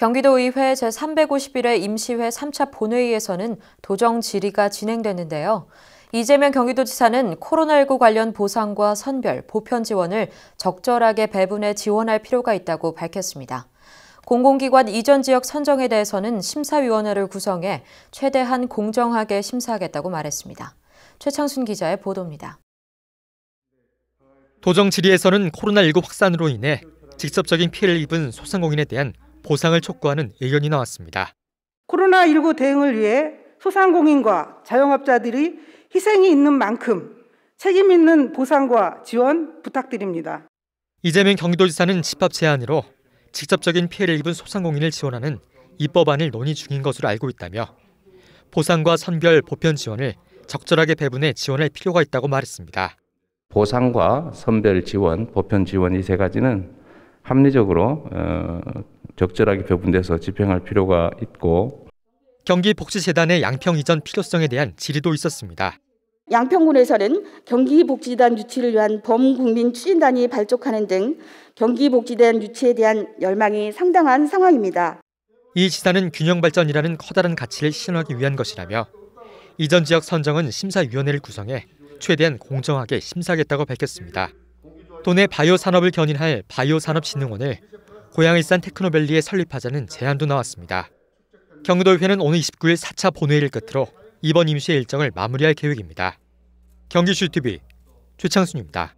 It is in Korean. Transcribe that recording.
경기도의회 제351회 임시회 3차 본회의에서는 도정 질의가 진행됐는데요. 이재명 경기도지사는 코로나19 관련 보상과 선별, 보편 지원을 적절하게 배분해 지원할 필요가 있다고 밝혔습니다. 공공기관 이전 지역 선정에 대해서는 심사위원회를 구성해 최대한 공정하게 심사하겠다고 말했습니다. 최창순 기자의 보도입니다. 도정 질의에서는 코로나19 확산으로 인해 직접적인 피해를 입은 소상공인에 대한 보상을 촉구하는 의견이 나왔습니다. 코로나19 대응을 위해 소상공인과 자영업자들이 희생이 있는 만큼 책임 있는 보상과 지원 부탁드립니다. 이재명 경기도지사는 집합 제안으로 직접적인 피해를 입은 소상공인을 지원하는 입법안을 논의 중인 것으로 알고 있다며 보상과 선별 보편 지원을 적절하게 배분해 지원할 필요가 있다고 말했습니다. 보상과 선별 지원, 보편 지원 이 세 가지는 합리적으로 어, 적절하게 배분돼서 집행할 필요가 있고 경기복지재단의 양평 이전 필요성에 대한 질의도 있었습니다. 양평군에서는 경기복지단 재 유치를 위한 범국민 추진단이 발족하는 등 경기복지단 재 유치에 대한 열망이 상당한 상황입니다. 이지사는 균형발전이라는 커다란 가치를 실현하기 위한 것이라며 이전 지역 선정은 심사위원회를 구성해 최대한 공정하게 심사하겠다고 밝혔습니다. 도내 바이오 산업을 견인할 바이오 산업진흥원을 고양일산 테크노밸리에 설립하자는 제안도 나왔습니다. 경기도의회는 오늘 29일 4차 본회의를 끝으로 이번 임시의 일정을 마무리할 계획입니다. 경기슈TV 최창순입니다.